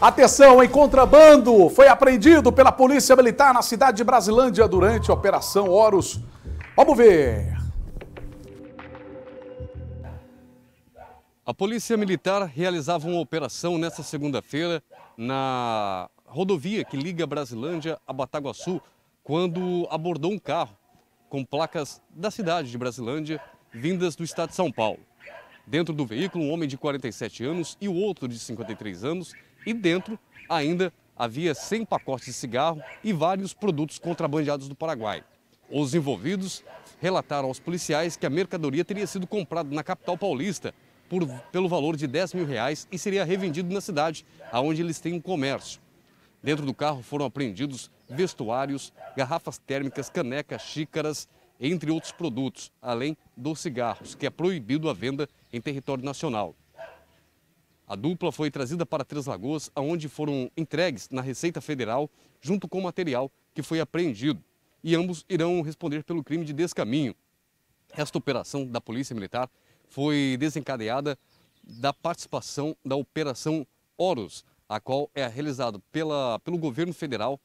Atenção, em contrabando foi apreendido pela Polícia Militar na cidade de Brasilândia durante a Operação Horus. Vamos ver. A Polícia Militar realizava uma operação nesta segunda-feira na rodovia que liga Brasilândia a Bataguaçu, quando abordou um carro com placas da cidade de Brasilândia, vindas do estado de São Paulo. Dentro do veículo, um homem de 47 anos e o outro de 53 anos e dentro ainda havia 100 pacotes de cigarro e vários produtos contrabandeados do Paraguai. Os envolvidos relataram aos policiais que a mercadoria teria sido comprada na capital paulista por, pelo valor de 10 mil reais e seria revendido na cidade, aonde eles têm um comércio. Dentro do carro foram apreendidos vestuários, garrafas térmicas, canecas, xícaras, entre outros produtos, além dos cigarros, que é proibido a venda em território nacional. A dupla foi trazida para Três Lagoas, aonde foram entregues na Receita Federal, junto com o material que foi apreendido. E ambos irão responder pelo crime de descaminho. Esta operação da Polícia Militar foi desencadeada da participação da Operação Horus, a qual é realizada pela, pelo governo federal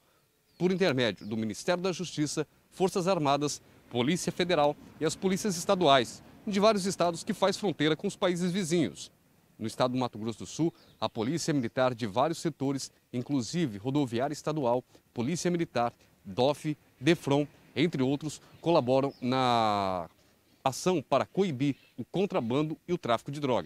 por intermédio do Ministério da Justiça, Forças Armadas, Polícia Federal e as polícias estaduais de vários estados que faz fronteira com os países vizinhos. No estado do Mato Grosso do Sul, a Polícia Militar de vários setores, inclusive Rodoviária Estadual, Polícia Militar, DOF, DEFRON, entre outros, colaboram na ação para coibir o contrabando e o tráfico de drogas.